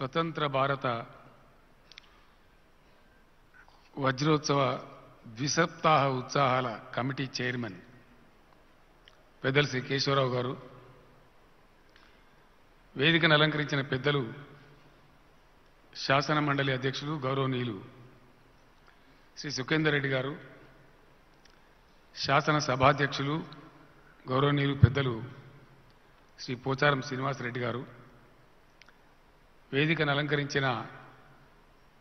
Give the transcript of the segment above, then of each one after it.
స్వతంత్ర భారత వజ్రోత్సవ ద్విసప్తాహ ఉత్సాహాల committee chairman పెద్దలు శ్రీ కేశవరావు గారు వేదికను అలంకరించిన పెద్దలు శాసన మండలి అధ్యక్షులు గౌరవనీయులు శ్రీ సుఖేందర్ రెడ్డి గారు శాసన సభాధ్యక్షులు గౌరవనీయులు పెద్దలు శ్రీ పోచారం శ్రీనివాసరెడ్డి గారు వేదికను అలంకరించిన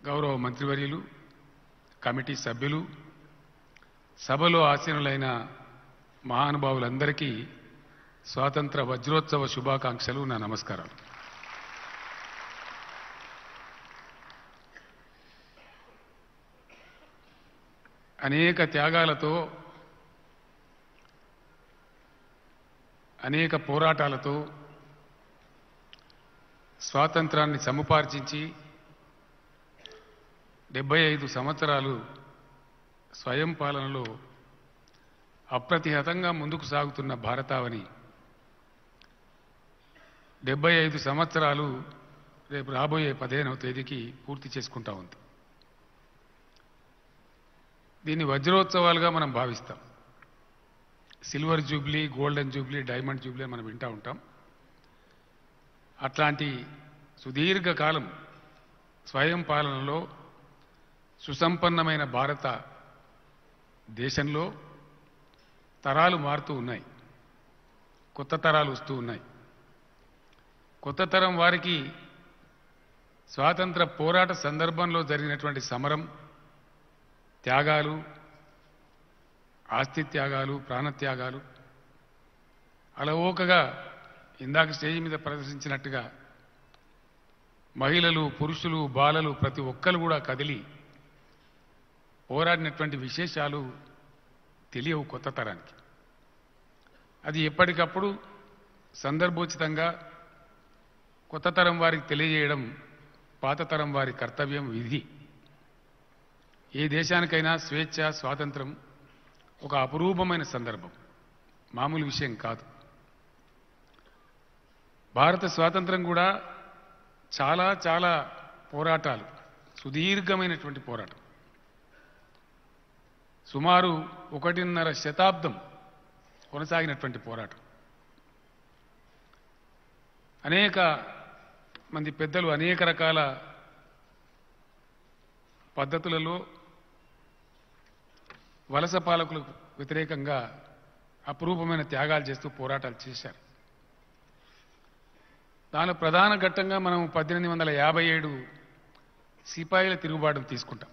గౌరవ మంత్రివర్యులు కమిటీ సభ్యులు సభలో ఆసీనులైన మహానుభావులందరికీ స్వాతంత్ర వజ్రోత్సవ శుభాకాంక్షలు నా నమస్కారాలు అనేక త్యాగాలతో అనేక పోరాటాలతో స్వాతంత్రాన్ని సముపార్జించి డెబ్బై ఐదు సంవత్సరాలు స్వయం పాలనలో అప్రతిహతంగా ముందుకు సాగుతున్న భారతావని డెబ్బై ఐదు సంవత్సరాలు రేపు రాబోయే పదిహేనవ తేదీకి పూర్తి చేసుకుంటా ఉంది దీన్ని వజ్రోత్సవాలుగా మనం భావిస్తాం silver jubilee golden jubilee diamond jubilee మనం వింటూ ఉంటాం అట్లాంటి సుదీర్ఘకాలం స్వయం పాలనలో సుసంపన్నమైన భారత దేశంలో తరాలు మారుతూ ఉన్నాయి కొత్త తరాలు వస్తూ ఉన్నాయి కొత్త తరం వారికి స్వాతంత్ర పోరాట సందర్భంలో జరిగినటువంటి సమరం త్యాగాలు ఆస్తి త్యాగాలు ప్రాణత్యాగాలు అలవోకగా ఇందాక స్టేజ్ మీద ప్రదర్శించినట్టుగా మహిళలు పురుషులు బాలలు ప్రతి ఒక్కరు కూడా కదిలి పోరాడినటువంటి విశేషాలు తెలియవు కొత్త తరానికి అది ఎప్పటికప్పుడు సందర్భోచితంగా కొత్త తరం వారికి తెలియజేయడం పాత తరం వారి కర్తవ్యం విధి ఏ దేశానికైనా స్వేచ్ఛ స్వాతంత్రం ఒక అపురూపమైన సందర్భం మామూలు విషయం కాదు భారత స్వాతంత్రం కూడా చాలా చాలా పోరాటాలు సుదీర్ఘమైనటువంటి పోరాటం సుమారు ఒకటిన్నర శతాబ్దం కొనసాగినటువంటి పోరాటం అనేక మంది పెద్దలు అనేక రకాల పద్ధతులలో వలస పాలకులకు వ్యతిరేకంగా అపురూపమైన త్యాగాలు చేస్తూ పోరాటాలు చేశారు దాని ప్రధాన ఘట్టంగా మనం పద్దెనిమిది వందల యాభై ఏడు సిపాయిల తిరుగుబాటు తీసుకుంటాం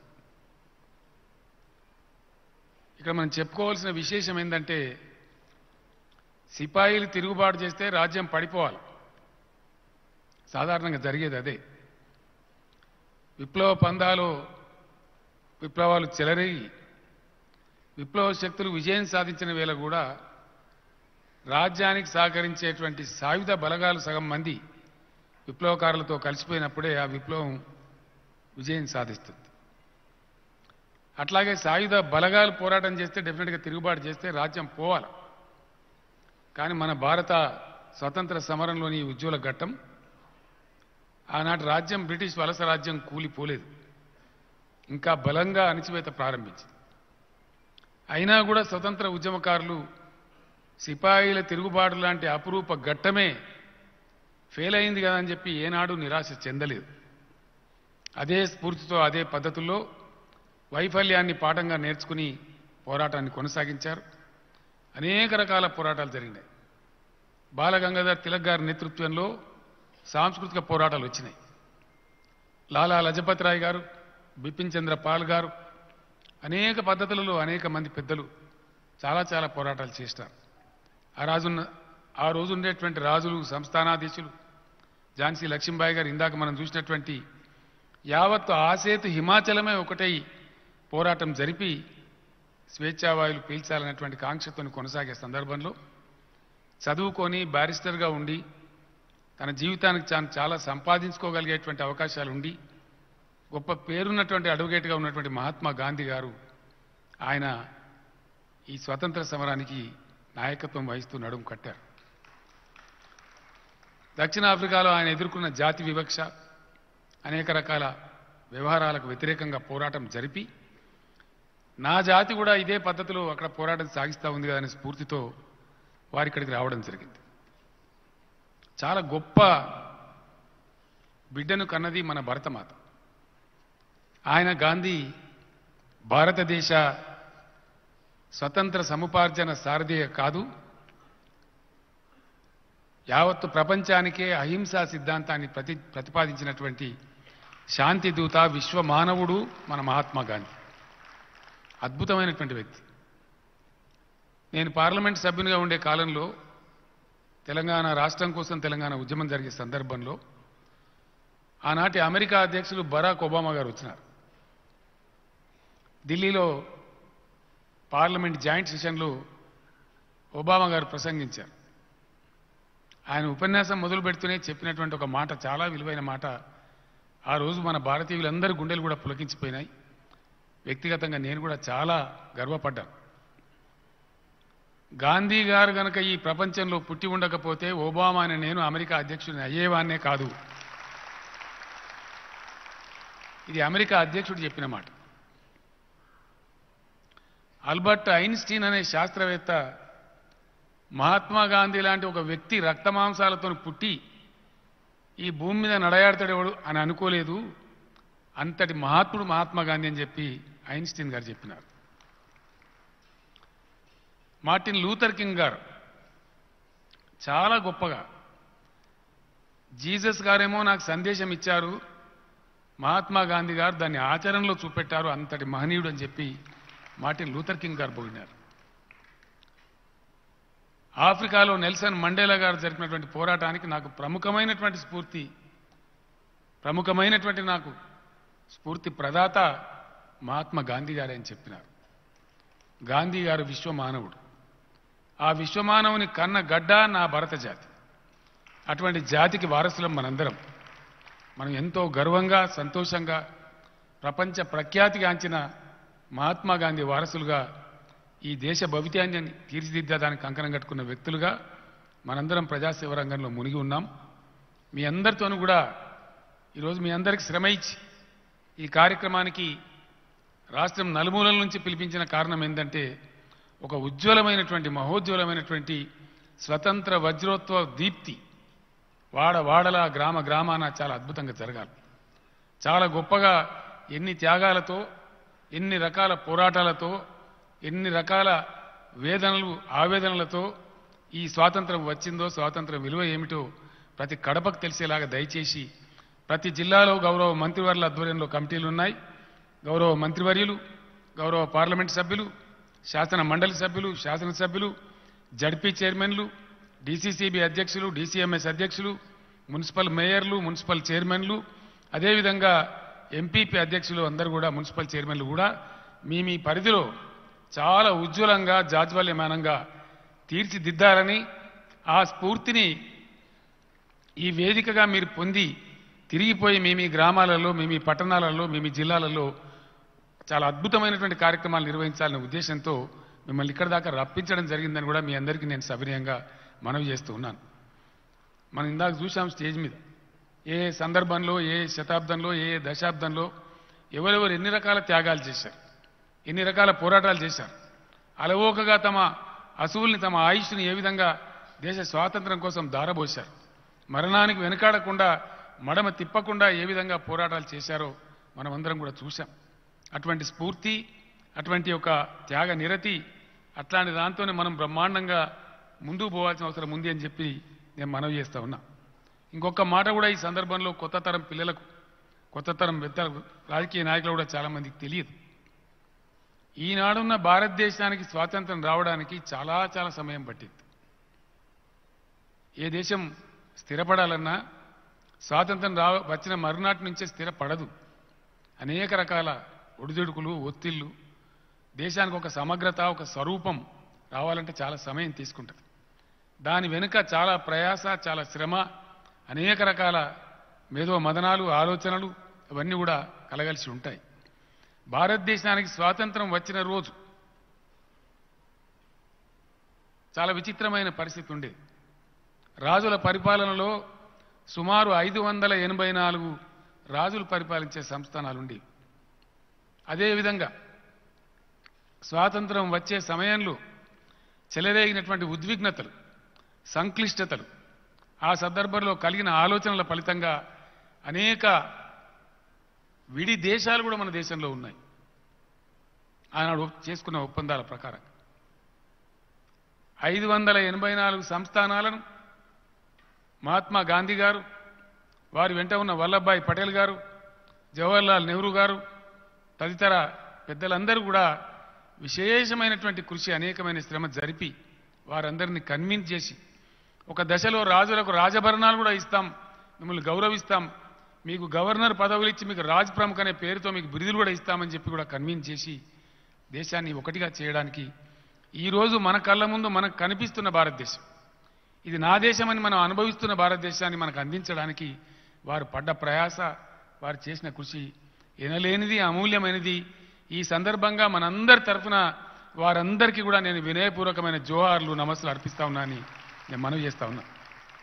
ఇక్కడ మనం చెప్పుకోవాల్సిన విశేషం ఏంటంటే సిపాయిలు తిరుగుబాటు చేస్తే రాజ్యం పడిపోవాలి సాధారణంగా జరిగేది అదే విప్లవ పందాలు విప్లవాలు చెలరేగి విప్లవ శక్తులు విజయం సాధించిన వేళ కూడా రాజ్యానికి సహకరించేటువంటి సాయుధ బలగాలు సగం మంది విప్లవకారులతో కలిసిపోయినప్పుడే ఆ విప్లవం విజయం సాధిస్తుంది అట్లాగే సాయుధ బలగాలు పోరాటం చేస్తే డెఫినెట్గా తిరుగుబాటు చేస్తే రాజ్యం పోవాలి కానీ మన భారత స్వతంత్ర సమరంలోని ఉజ్వల ఘట్టం ఆనాటి రాజ్యం బ్రిటిష్ వలస రాజ్యం కూలిపోలేదు ఇంకా బలంగా అణిచివేత ప్రారంభించింది అయినా కూడా స్వతంత్ర ఉద్యమకారులు సిపాయిల తిరుగుబాటు లాంటి అపురూప ఘట్టమే ఫెయిల్ అయింది కదా అని చెప్పి ఏనాడు నిరాశ చెందలేదు అదే స్ఫూర్తితో అదే పద్ధతుల్లో వైఫల్యాన్ని పాఠంగా నేర్చుకుని పోరాటాన్ని కొనసాగించారు అనేక రకాల పోరాటాలు జరిగినాయి బాలగంగాధర్ తిలక్ గారి నేతృత్వంలో సాంస్కృతిక పోరాటాలు వచ్చినాయి లాలా లజపతిరాయ్ గారు బిపిన్ చంద్ర పాల్ గారు అనేక పద్ధతులలో అనేక మంది పెద్దలు చాలా చాలా పోరాటాలు చేస్తారు ఆ రాజున్న ఆ రోజు ఉండేటువంటి రాజులు సంస్థానాధీశులు ఝాన్సీ లక్ష్మీబాయి గారు ఇందాక మనం చూసినటువంటి యావత్తు ఆసేతు హిమాచలమే ఒకటై పోరాటం జరిపి స్వేచ్ఛావాయులు పీల్చాలన్నటువంటి కాంక్షతో కొనసాగే సందర్భంలో చదువుకొని బ్యారిస్టర్గా ఉండి తన జీవితానికి తాను చాలా సంపాదించుకోగలిగేటువంటి అవకాశాలు ఉండి గొప్ప పేరున్నటువంటి అడ్వకేట్గా ఉన్నటువంటి మహాత్మా గాంధీ గారు ఆయన ఈ స్వతంత్ర సమరానికి నాయకత్వం వహిస్తూ నడుం కట్టారు దక్షిణాఫ్రికాలో ఆయన ఎదుర్కొన్న జాతి వివక్ష అనేక రకాల వ్యవహారాలకు వ్యతిరేకంగా పోరాటం జరిపి నా జాతి కూడా ఇదే పద్ధతిలో అక్కడ పోరాటం సాగిస్తూ ఉంది కదా అనే స్ఫూర్తితో వారిక్కడికి రావడం జరిగింది చాలా గొప్ప బిడ్డను కన్నది మన భరతమాత ఆయన గాంధీ భారతదేశ స్వతంత్ర సముపార్జన సారథిగా కాదు యావత్తు ప్రపంచానికే అహింసా సిద్ధాంతాన్ని ప్రతి ప్రతిపాదించినటువంటి శాంతి విశ్వ మానవుడు మన మహాత్మా గాంధీ అద్భుతమైనటువంటి వ్యక్తి నేను పార్లమెంట్ సభ్యునిగా ఉండే కాలంలో తెలంగాణ రాష్ట్రం కోసం తెలంగాణ ఉద్యమం జరిగే సందర్భంలో ఆనాటి అమెరికా అధ్యక్షులు బరాక్ ఒబామా గారు వచ్చినారు ఢిల్లీలో పార్లమెంట్ జాయింట్ సెషన్లో ఒబామా గారు ప్రసంగించారు ఆయన ఉపన్యాసం మొదలు పెడుతూనే చెప్పినటువంటి ఒక మాట చాలా విలువైన మాట ఆ రోజు మన భారతీయులందరి గుండెలు కూడా పులకించిపోయినాయి వ్యక్తిగతంగా నేను కూడా చాలా గర్వపడ్డాను గాంధీ గారు గనక ఈ ప్రపంచంలో పుట్టి ఉండకపోతే ఒబామా అనే నేను అమెరికా అధ్యక్షుడిని అయ్యేవాన్నే కాదు ఇది అమెరికా అధ్యక్షుడు చెప్పిన మాట అల్బర్ట్ ఐన్స్టీన్ అనే శాస్త్రవేత్త మహాత్మా గాంధీ లాంటి ఒక వ్యక్తి మాంసాలతో పుట్టి ఈ భూమి మీద నడయాడతాడేవాడు అని అనుకోలేదు అంతటి మహాత్ముడు మహాత్మా గాంధీ అని చెప్పి ఐన్స్టీన్ గారు చెప్పినారు మార్టిన్ లూథర్ కింగ్ గారు చాలా గొప్పగా జీసస్ గారేమో నాకు సందేశం ఇచ్చారు మహాత్మా గాంధీ గారు దాన్ని ఆచరణలో చూపెట్టారు అంతటి మహనీయుడు అని చెప్పి మార్టిన్ లూథర్ కింగ్ గారు బోలినారు ఆఫ్రికాలో నెల్సన్ మండేలా గారు జరిపినటువంటి పోరాటానికి నాకు ప్రముఖమైనటువంటి స్ఫూర్తి ప్రముఖమైనటువంటి నాకు స్ఫూర్తి ప్రదాత మహాత్మా గాంధీ గారే అని చెప్పినారు గాంధీ గారు విశ్వమానవుడు ఆ విశ్వమానవుని కన్న గడ్డ నా భరత జాతి అటువంటి జాతికి వారసులం మనందరం మనం ఎంతో గర్వంగా సంతోషంగా ప్రపంచ ప్రఖ్యాతిగాంచిన మహాత్మా గాంధీ వారసులుగా ఈ దేశ భవిత్యాన్ని తీర్చిదిద్దేదానికి కంకణం కట్టుకున్న వ్యక్తులుగా మనందరం ప్రజాసేవ రంగంలో మునిగి ఉన్నాం మీ అందరితోనూ కూడా ఈరోజు మీ అందరికి శ్రమ ఇచ్చి ఈ కార్యక్రమానికి రాష్ట్రం నలుమూలల నుంచి పిలిపించిన కారణం ఏంటంటే ఒక ఉజ్వలమైనటువంటి మహోజ్వలమైనటువంటి స్వతంత్ర వజ్రోత్వ దీప్తి వాడ వాడల గ్రామ గ్రామాన చాలా అద్భుతంగా జరగాలి చాలా గొప్పగా ఎన్ని త్యాగాలతో ఎన్ని రకాల పోరాటాలతో ఎన్ని రకాల వేదనలు ఆవేదనలతో ఈ స్వాతంత్రం వచ్చిందో స్వాతంత్రం విలువ ఏమిటో ప్రతి కడపకు తెలిసేలాగా దయచేసి ప్రతి జిల్లాలో గౌరవ మంత్రివర్ల ఆధ్వర్యంలో కమిటీలు ఉన్నాయి గౌరవ మంత్రివర్యులు గౌరవ పార్లమెంట్ సభ్యులు శాసన మండలి సభ్యులు శాసనసభ్యులు జడ్పీ చైర్మన్లు డీసీసీబీ అధ్యక్షులు డీసీఎంఎస్ అధ్యక్షులు మున్సిపల్ మేయర్లు మున్సిపల్ చైర్మన్లు అదేవిధంగా ఎంపీపీ అధ్యక్షులు అందరూ కూడా మున్సిపల్ చైర్మన్లు కూడా మీ మీ పరిధిలో చాలా ఉజ్వలంగా జాజ్వల్యమానంగా తీర్చిదిద్దాలని ఆ స్ఫూర్తిని ఈ వేదికగా మీరు పొంది తిరిగిపోయి మేమి గ్రామాలలో మేమి పట్టణాలలో మేమి జిల్లాలలో చాలా అద్భుతమైనటువంటి కార్యక్రమాలు నిర్వహించాలనే ఉద్దేశంతో మిమ్మల్ని ఇక్కడ దాకా రప్పించడం జరిగిందని కూడా మీ అందరికీ నేను సవినయంగా మనవి చేస్తూ ఉన్నాను మనం ఇందాక చూసాం స్టేజ్ మీద ఏ సందర్భంలో ఏ శతాబ్దంలో ఏ దశాబ్దంలో ఎవరెవరు ఎన్ని రకాల త్యాగాలు చేశారు ఎన్ని రకాల పోరాటాలు చేశారు అలవోకగా తమ అసువుల్ని తమ ఆయుష్ని ఏ విధంగా దేశ స్వాతంత్రం కోసం దారబోశారు మరణానికి వెనకాడకుండా మడమ తిప్పకుండా ఏ విధంగా పోరాటాలు చేశారో మనమందరం కూడా చూశాం అటువంటి స్ఫూర్తి అటువంటి ఒక త్యాగ నిరతి అట్లాంటి దాంతోనే మనం బ్రహ్మాండంగా ముందుకు పోవాల్సిన అవసరం ఉంది అని చెప్పి నేను మనవి చేస్తా ఉన్నా ఇంకొక మాట కూడా ఈ సందర్భంలో కొత్త తరం పిల్లలకు కొత్త తరం పెద్దలకు రాజకీయ నాయకులు కూడా చాలామందికి తెలియదు ఈనాడున్న భారతదేశానికి స్వాతంత్రం రావడానికి చాలా చాలా సమయం పట్టింది ఏ దేశం స్థిరపడాలన్నా స్వాతంత్రం రా వచ్చిన మరునాటి నుంచే స్థిరపడదు అనేక రకాల ఒడిదుడుకులు ఒత్తిళ్ళు దేశానికి ఒక సమగ్రత ఒక స్వరూపం రావాలంటే చాలా సమయం తీసుకుంటుంది దాని వెనుక చాలా ప్రయాస చాలా శ్రమ అనేక రకాల మేధో మదనాలు ఆలోచనలు ఇవన్నీ కూడా కలగలిసి ఉంటాయి భారతదేశానికి స్వాతంత్రం వచ్చిన రోజు చాలా విచిత్రమైన పరిస్థితి ఉండేది రాజుల పరిపాలనలో సుమారు ఐదు వందల ఎనభై నాలుగు రాజులు పరిపాలించే సంస్థానాలు ఉండేవి అదేవిధంగా స్వాతంత్రం వచ్చే సమయంలో చెలరేగినటువంటి ఉద్విగ్నతలు సంక్లిష్టతలు ఆ సందర్భంలో కలిగిన ఆలోచనల ఫలితంగా అనేక విడి దేశాలు కూడా మన దేశంలో ఉన్నాయి ఆనాడు చేసుకున్న ఒప్పందాల ప్రకారం ఐదు వందల ఎనభై నాలుగు సంస్థానాలను మహాత్మా గాంధీ గారు వారి వెంట ఉన్న వల్లభాయ్ పటేల్ గారు జవహర్లాల్ నెహ్రూ గారు తదితర పెద్దలందరూ కూడా విశేషమైనటువంటి కృషి అనేకమైన శ్రమ జరిపి వారందరినీ కన్విన్స్ చేసి ఒక దశలో రాజులకు రాజభరణాలు కూడా ఇస్తాం మిమ్మల్ని గౌరవిస్తాం మీకు గవర్నర్ పదవులు ఇచ్చి మీకు రాజ్ ప్రముఖ అనే పేరుతో మీకు బిరుదులు కూడా ఇస్తామని చెప్పి కూడా కన్విన్స్ చేసి దేశాన్ని ఒకటిగా చేయడానికి ఈరోజు మన కళ్ళ ముందు మనకు కనిపిస్తున్న భారతదేశం ఇది నా దేశం అని మనం అనుభవిస్తున్న భారతదేశాన్ని మనకు అందించడానికి వారు పడ్డ ప్రయాస వారు చేసిన కృషి ఎనలేనిది అమూల్యమైనది ఈ సందర్భంగా మనందరి తరఫున వారందరికీ కూడా నేను వినయపూర్వకమైన జోహార్లు నమస్సులు అర్పిస్తా ఉన్నాను Mi hermano ya está una.